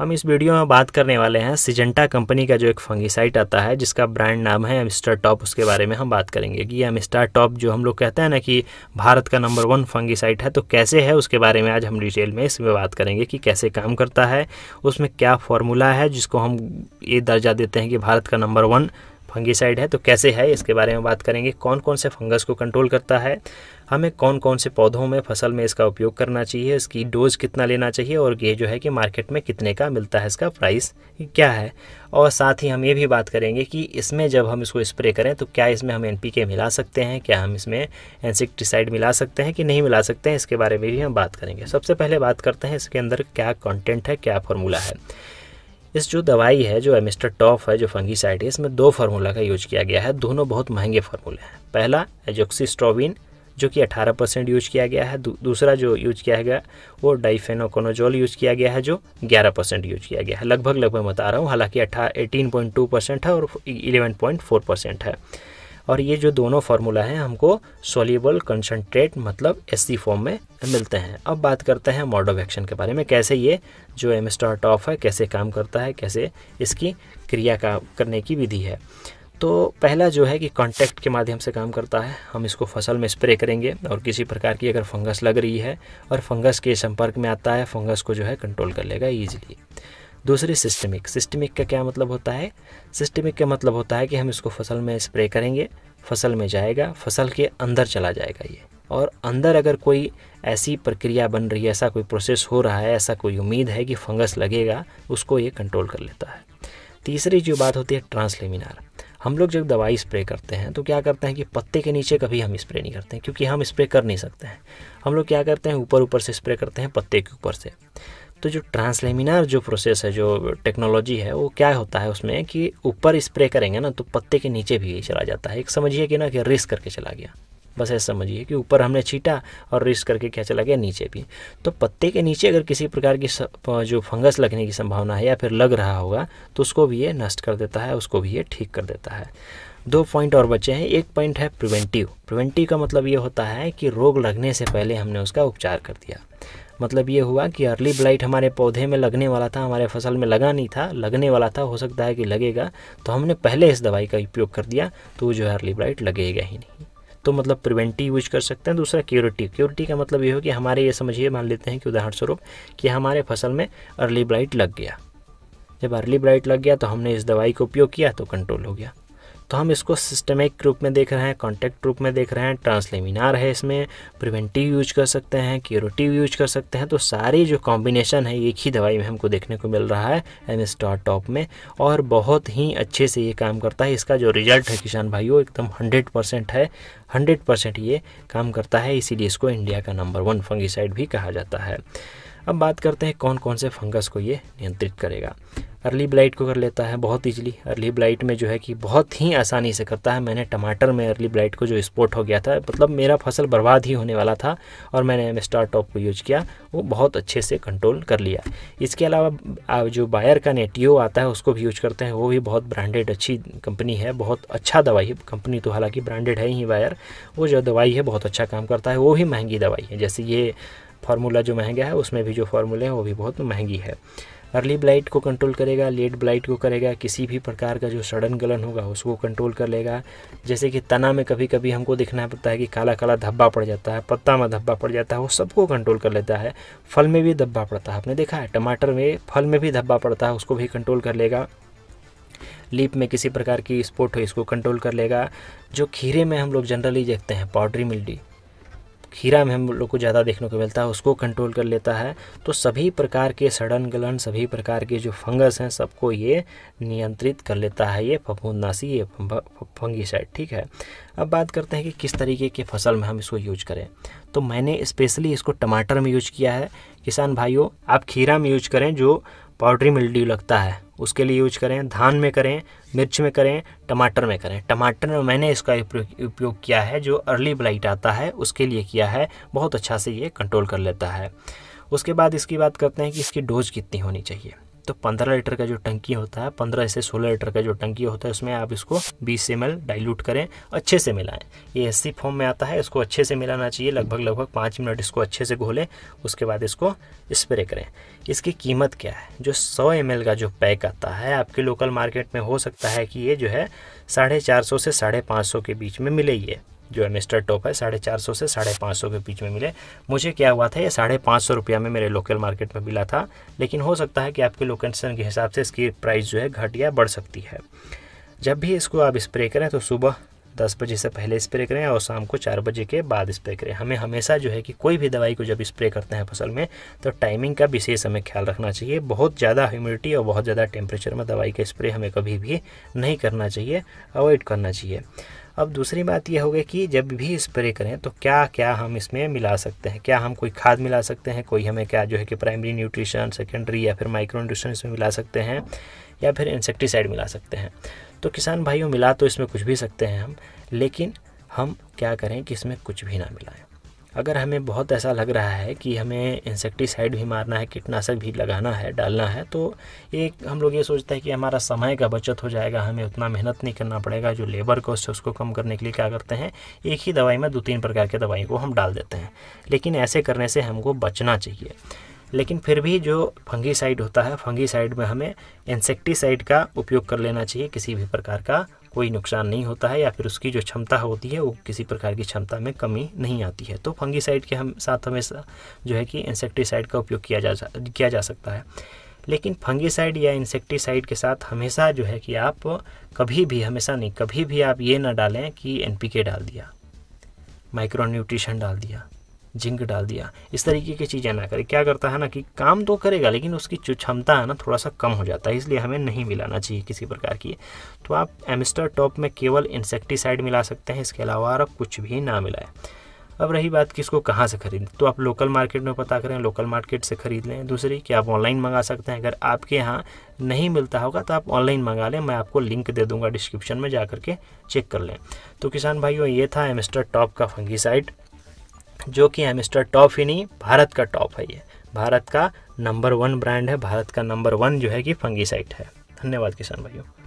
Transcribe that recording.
हम इस वीडियो में बात करने वाले हैं सिजेंटा कंपनी का जो एक फंगीसाइट आता है जिसका ब्रांड नाम है एमस्टर टॉप उसके बारे में हम बात करेंगे कि एमस्टर टॉप जो हम लोग कहते हैं ना कि भारत का नंबर वन फंगीसाइट है तो कैसे है उसके बारे में आज हम डिटेल में इसमें बात करेंगे कि कैसे काम करता है उसमें क्या फॉर्मूला है जिसको हम ये दर्जा देते हैं कि भारत का नंबर वन फंगीसाइड है तो कैसे है इसके बारे में बात करेंगे कौन कौन से फंगस को कंट्रोल करता है हमें कौन कौन से पौधों में फसल में इसका उपयोग करना चाहिए इसकी डोज कितना लेना चाहिए और ये जो है कि मार्केट में कितने का मिलता है इसका प्राइस क्या है और साथ ही हम ये भी बात करेंगे कि इसमें जब हम इसको स्प्रे करें तो क्या इसमें हम एनपीके मिला सकते हैं क्या हम इसमें इंसेक्टिसाइड मिला सकते हैं कि नहीं मिला सकते हैं इसके बारे में भी हम बात करेंगे सबसे पहले बात करते हैं इसके अंदर क्या कॉन्टेंट है क्या फॉर्मूला है इस जो दवाई है जो एमिस्टर टॉफ है जो फंगीसाइड है इसमें दो फार्मूला का यूज किया गया है दोनों बहुत महंगे फार्मूले हैं पहला एजोक्सीस्ट्रोविन जो कि 18 परसेंट यूज किया गया है दू, दूसरा जो यूज किया गया वो डाइफेनोकोनोजोल यूज किया गया है जो 11 परसेंट यूज किया गया है लगभग लगभग बता रहा हूँ हालांकि अट्ठा एटीन परसेंट है और इलेवन पॉइंट फोर परसेंट है और ये जो दोनों फार्मूला हैं हमको सोल्यूबल कंसनट्रेट मतलब एस फॉर्म में मिलते हैं अब बात करते हैं मोड ऑफ एक्शन के बारे में कैसे ये जो एम ऑफ है कैसे काम करता है कैसे इसकी क्रिया का करने की विधि है तो पहला जो है कि कॉन्टैक्ट के माध्यम से काम करता है हम इसको फसल में स्प्रे करेंगे और किसी प्रकार की अगर फंगस लग रही है और फंगस के संपर्क में आता है फंगस को जो है कंट्रोल कर लेगा ईजिली दूसरी सिस्टमिक सिस्टमिक का क्या मतलब होता है सिस्टमिक का मतलब होता है कि हम इसको फसल में स्प्रे करेंगे फसल में जाएगा फसल के अंदर चला जाएगा ये और अंदर अगर कोई ऐसी प्रक्रिया बन रही है ऐसा कोई प्रोसेस हो रहा है ऐसा कोई उम्मीद है कि फंगस लगेगा उसको ये कंट्रोल कर लेता है तीसरी जो बात होती है ट्रांसलेमिनार हम लोग जब दवाई स्प्रे करते हैं तो क्या करते हैं कि पत्ते के नीचे कभी हम स्प्रे नहीं करते हैं क्योंकि हम स्प्रे कर नहीं सकते हैं हम लोग क्या करते हैं ऊपर ऊपर से स्प्रे करते हैं पत्ते के ऊपर से तो जो ट्रांसलेमिनार जो प्रोसेस है जो टेक्नोलॉजी है वो क्या होता है उसमें कि ऊपर स्प्रे करेंगे ना तो पत्ते के नीचे भी चला जाता है एक समझिए कि ना कि रेस करके चला गया बस ऐसा समझिए कि ऊपर हमने छीटा और रिस्क करके क्या चला गया नीचे भी तो पत्ते के नीचे अगर किसी प्रकार की जो फंगस लगने की संभावना है या फिर लग रहा होगा तो उसको भी ये नष्ट कर देता है उसको भी ये ठीक कर देता है दो पॉइंट और बचे हैं एक पॉइंट है प्रिवेंटिव प्रिवेंटिव का मतलब ये होता है कि रोग लगने से पहले हमने उसका उपचार कर दिया मतलब ये हुआ कि अर्ली ब्लाइट हमारे पौधे में लगने वाला था हमारे फसल में लगा नहीं था लगने वाला था हो सकता है कि लगेगा तो हमने पहले इस दवाई का उपयोग कर दिया तो जो है अर्ली ब्लाइट लगेगा ही नहीं तो मतलब प्रिवेंटिव यूज कर सकते हैं दूसरा क्योरिटी क्योरिटी का मतलब ये हो कि हमारे ये समझिए मान लेते हैं कि उदाहरण स्वरूप कि हमारे फसल में अर्ली ब्लाइट लग गया जब अर्ली ब्लाइट लग गया तो हमने इस दवाई का उपयोग किया तो कंट्रोल हो गया तो हम इसको सिस्टमिक रूप में देख रहे हैं कॉन्टैक्ट रूप में देख रहे हैं ट्रांसलेमिनार है इसमें प्रिवेंटिव यूज कर सकते हैं क्यूरेटिव यूज कर सकते हैं तो सारी जो कॉम्बिनेशन है एक ही दवाई में हमको देखने को मिल रहा है एम स्टार टॉप में और बहुत ही अच्छे से ये काम करता है इसका जो रिजल्ट है किसान भाइयों एकदम हंड्रेड परसेंट है हंड्रेड परसेंट ये काम करता है इसीलिए इसको इंडिया का नंबर वन फंगिसाइड भी कहा जाता है अब बात करते हैं कौन कौन से फंगस को ये नियंत्रित करेगा अर्ली ब्लाइट को कर लेता है बहुत ईजिली अर्ली ब्लाइट में जो है कि बहुत ही आसानी से करता है मैंने टमाटर में अर्ली ब्लाइट को जो स्पोर्ट हो गया था मतलब मेरा फसल बर्बाद ही होने वाला था और मैंने एम स्टार टॉप को यूज़ किया वो बहुत अच्छे से कंट्रोल कर लिया इसके अलावा जो बायर का नेटियो आता है उसको भी यूज़ करते हैं वो भी बहुत ब्रांडेड अच्छी कंपनी है बहुत अच्छा दवाई कंपनी तो हालाँकि ब्रांडेड है ही बायर वो जो दवाई है बहुत अच्छा काम करता है वो भी महंगी दवाई है जैसे ये फार्मूला जो महंगा है उसमें भी जो फार्मूले हैं वो भी बहुत महंगी है अर्ली ब्लाइट को कंट्रोल करेगा लेट ब्लाइट को करेगा किसी भी प्रकार का जो सड़न गलन होगा उसको कंट्रोल कर लेगा जैसे कि तना में कभी कभी हमको देखना पड़ता है कि काला काला धब्बा पड़ जाता है पत्ता में धब्बा पड़ जाता है वो सबको कंट्रोल कर लेता है फल में भी धब्बा पड़ता है आपने देखा है टमाटर में फल में भी धब्बा पड़ता है उसको भी कंट्रोल कर लेगा लीप में किसी प्रकार की स्पोर्ट हो इसको कंट्रोल कर लेगा जो खीरे में हम लोग जनरली देखते हैं पाउडरी मिल्डी खीरा में हम लोग को ज़्यादा देखने को मिलता है उसको कंट्रोल कर लेता है तो सभी प्रकार के सड़न गलन सभी प्रकार के जो फंगस हैं सबको ये नियंत्रित कर लेता है ये फफूंदनाशी ये फंगीसाइड ठीक है अब बात करते हैं कि किस तरीके की फसल में हम इसको यूज करें तो मैंने स्पेशली इसको टमाटर में यूज किया है किसान भाइयों आप खीरा में यूज करें जो पाउडरी मिल्ड्यू लगता है उसके लिए यूज करें धान में करें मिर्च में करें टमाटर में करें टमाटर में मैंने इसका उपयोग किया है जो अर्ली ब्लाइट आता है उसके लिए किया है बहुत अच्छा से ये कंट्रोल कर लेता है उसके बाद इसकी बात करते हैं कि इसकी डोज कितनी होनी चाहिए तो 15 लीटर का जो टंकी होता है 15 से 16 लीटर का जो टंकी होता है उसमें आप इसको 20 एम डाइल्यूट करें अच्छे से मिलाएं ये एस फॉर्म में आता है इसको अच्छे से मिलाना चाहिए लगभग लगभग पाँच मिनट इसको अच्छे से घोलें उसके बाद इसको स्प्रे करें इसकी कीमत क्या है जो सौ एम का जो पैक आता है आपके लोकल मार्केट में हो सकता है कि ये जो है साढ़े चार सौ से साढ़े पाँच सौ के बीच में मिले ये जो है मिस्टर टॉप है साढ़े चार सौ से साढ़े पाँच सौ के बीच में मिले मुझे क्या हुआ था ये साढ़े पाँच सौ रुपया में मेरे लोकल मार्केट में मिला था लेकिन हो सकता है कि आपके लोकेशन के हिसाब से इसकी प्राइस जो है घट या बढ़ सकती है जब भी इसको आप स्प्रे करें तो सुबह दस बजे से पहले स्प्रे करें और शाम को चार बजे के बाद स्प्रे करें हमें हमेशा जो है कि कोई भी दवाई को जब स्प्रे करते हैं फसल में तो टाइमिंग का विशेष हमें ख्याल रखना चाहिए बहुत ज़्यादा ह्यूमिडिटी और बहुत ज़्यादा टेम्परेचर में दवाई का स्प्रे हमें कभी भी नहीं करना चाहिए अवॉइड करना चाहिए अब दूसरी बात यह होगी कि जब भी स्प्रे करें तो क्या क्या हम इसमें मिला सकते हैं क्या हम कोई खाद मिला सकते हैं कोई हमें क्या जो है कि प्राइमरी न्यूट्रिशन सेकेंडरी या फिर माइक्रो न्यूट्रिशन इसमें मिला सकते हैं या फिर इंसेक्टिसाइड मिला सकते हैं तो किसान भाइयों मिला तो इसमें कुछ भी सकते हैं हम लेकिन हम क्या करें कि इसमें कुछ भी ना मिलाएं अगर हमें बहुत ऐसा लग रहा है कि हमें इंसेक्टिसाइड भी मारना है कीटनाशक भी लगाना है डालना है तो एक हम लोग ये सोचते हैं कि हमारा समय का बचत हो जाएगा हमें उतना मेहनत नहीं करना पड़ेगा जो लेबर कॉस्ट है उसको कम करने के लिए क्या करते हैं एक ही दवाई में दो तीन प्रकार के दवाई को हम डाल देते हैं लेकिन ऐसे करने से हमको बचना चाहिए लेकिन फिर भी जो फंगी साइड होता है फंगी साइड में हमें इंसेक्टिसाइड का उपयोग कर लेना चाहिए किसी भी प्रकार का कोई नुकसान नहीं होता है या फिर उसकी जो क्षमता होती है वो किसी प्रकार की क्षमता में कमी नहीं आती है तो फंगीसाइड के हम साथ हमेशा जो है कि इंसेक्टिसाइड का उपयोग किया जा किया जा सकता है लेकिन फंगीसाइड या इंसेक्टिसाइड के साथ हमेशा जो है कि आप कभी भी हमेशा नहीं कभी भी आप ये ना डालें कि एन डाल दिया माइक्रो न्यूट्रिशन डाल दिया जिंक डाल दिया इस तरीके की चीज़ें ना करें क्या करता है ना कि काम तो करेगा लेकिन उसकी जो क्षमता है ना थोड़ा सा कम हो जाता है इसलिए हमें नहीं मिलाना चाहिए किसी प्रकार की तो आप एमिस्टर टॉप में केवल इंसेक्टिसाइड मिला सकते हैं इसके अलावा और कुछ भी ना मिलाए अब रही बात कि इसको कहाँ से खरीदें तो आप लोकल मार्केट में पता करें लोकल मार्केट से ख़रीद लें दूसरी कि आप ऑनलाइन मंगा सकते हैं अगर आपके यहाँ नहीं मिलता होगा तो आप ऑनलाइन मंगा लें मैं आपको लिंक दे दूंगा डिस्क्रिप्शन में जा के चेक कर लें तो किसान भाइयों ये था एमिस्टर टॉप का फंगीसाइड जो कि मिस्टर टॉप ही नहीं भारत का टॉप है ये भारत का नंबर वन ब्रांड है भारत का नंबर वन जो है कि फंगीसाइट है धन्यवाद किसान भाइयों